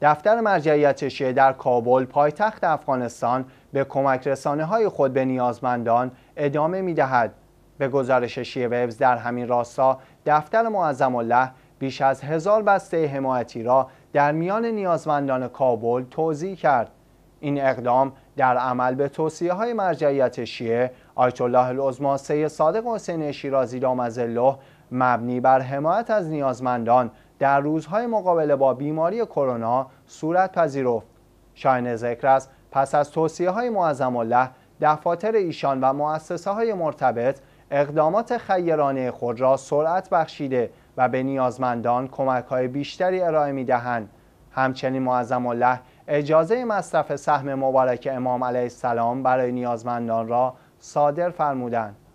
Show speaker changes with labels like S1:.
S1: دفتر مرجعیت شیعه در کابل پایتخت افغانستان به کمک رسانه های خود به نیازمندان ادامه می دهد. به گزارش شیعه ویبز در همین راستا دفتر معظم الله بیش از هزار بسته حمایتی را در میان نیازمندان کابل توضیح کرد. این اقدام در عمل به توصیه های مرجعیت شیعه آیت الله العظما صادق حسین شیرازی دامزله مبنی بر حمایت از نیازمندان در روزهای مقابله با بیماری کرونا صورت پذیرفت شاین ذکر است پس از توصیه های معظم الله دفاتر ایشان و مؤسسه های مرتبط اقدامات خیرانه خود را سرعت بخشیده و به نیازمندان کمک های بیشتری ارائه می دهند. همچنین معظم الله اجازه مصرف سهم مبارک امام علیه السلام برای نیازمندان را صادر فرمودند.